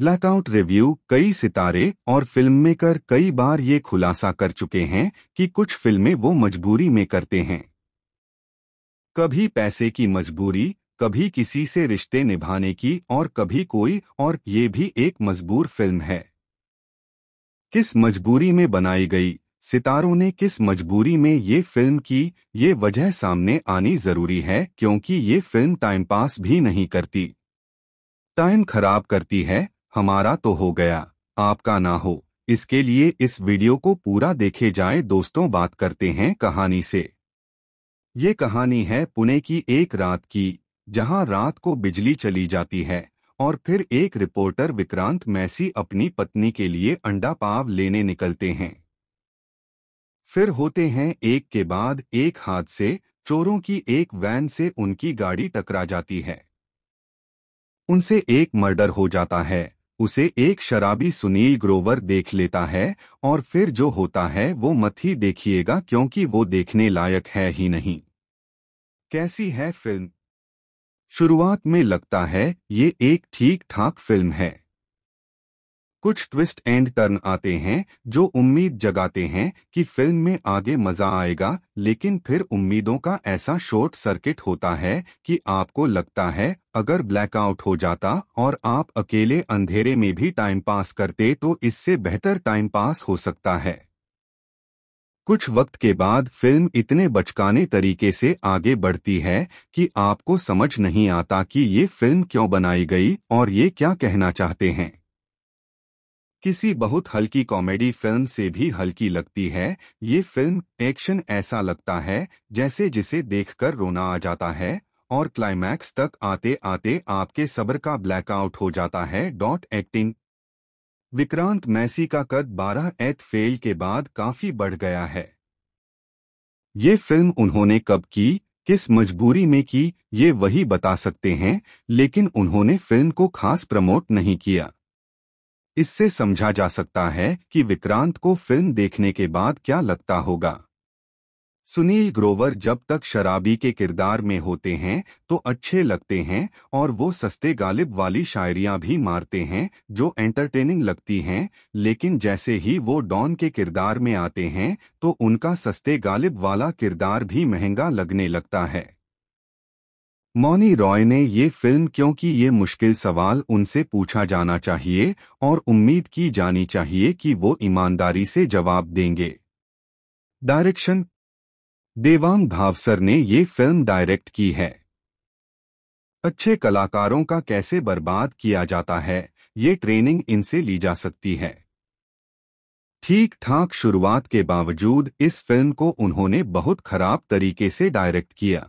blackout review कई सितारे और फिल्म मेकर कई बार ये खुलासा कर चुके हैं कि कुछ फिल्में वो मजबूरी में करते हैं कभी पैसे की मजबूरी कभी किसी से रिश्ते निभाने की और कभी कोई और ये भी एक मजबूर फिल्म है किस मजबूरी में बनाई गई सितारों ने किस मजबूरी में ये फिल्म की ये वजह सामने आनी जरूरी है क्योंकि ये फिल्म टाइम पास भी नहीं करती टाइम खराब करती है हमारा तो हो गया आपका ना हो इसके लिए इस वीडियो को पूरा देखे जाए दोस्तों बात करते हैं कहानी से ये कहानी है पुणे की एक रात की जहां रात को बिजली चली जाती है और फिर एक रिपोर्टर विक्रांत मैसी अपनी पत्नी के लिए अंडा पाव लेने निकलते हैं फिर होते हैं एक के बाद एक हादसे चोरों की एक वैन से उनकी गाड़ी टकरा जाती है उनसे एक मर्डर हो जाता है उसे एक शराबी सुनील ग्रोवर देख लेता है और फिर जो होता है वो मत ही देखिएगा क्योंकि वो देखने लायक है ही नहीं कैसी है फिल्म शुरुआत में लगता है ये एक ठीक ठाक फिल्म है कुछ ट्विस्ट एंड टर्न आते हैं जो उम्मीद जगाते हैं कि फिल्म में आगे मजा आएगा लेकिन फिर उम्मीदों का ऐसा शॉर्ट सर्किट होता है कि आपको लगता है अगर ब्लैकआउट हो जाता और आप अकेले अंधेरे में भी टाइम पास करते तो इससे बेहतर टाइम पास हो सकता है कुछ वक्त के बाद फिल्म इतने बचकाने तरीके से आगे बढ़ती है कि आपको समझ नहीं आता कि ये फिल्म क्यों बनाई गई और ये क्या कहना चाहते हैं किसी बहुत हल्की कॉमेडी फिल्म से भी हल्की लगती है ये फिल्म एक्शन ऐसा लगता है जैसे जिसे देखकर रोना आ जाता है और क्लाइमैक्स तक आते आते आपके सब्र का ब्लैकआउट हो जाता है डॉट एक्टिंग विक्रांत मैसी का कद 12 एथ फेल के बाद काफी बढ़ गया है ये फिल्म उन्होंने कब की किस मजबूरी में की ये वही बता सकते हैं लेकिन उन्होंने फिल्म को खास प्रमोट नहीं किया इससे समझा जा सकता है कि विक्रांत को फिल्म देखने के बाद क्या लगता होगा सुनील ग्रोवर जब तक शराबी के किरदार में होते हैं तो अच्छे लगते हैं और वो सस्ते गालिब वाली शायरियां भी मारते हैं जो एंटरटेनिंग लगती हैं लेकिन जैसे ही वो डॉन के किरदार में आते हैं तो उनका सस्ते गालिब वाला किरदार भी महंगा लगने लगता है मौनी रॉय ने ये फिल्म क्योंकि ये मुश्किल सवाल उनसे पूछा जाना चाहिए और उम्मीद की जानी चाहिए कि वो ईमानदारी से जवाब देंगे डायरेक्शन देवांग भावसर ने ये फिल्म डायरेक्ट की है अच्छे कलाकारों का कैसे बर्बाद किया जाता है ये ट्रेनिंग इनसे ली जा सकती है ठीक ठाक शुरुआत के बावजूद इस फिल्म को उन्होंने बहुत खराब तरीके से डायरेक्ट किया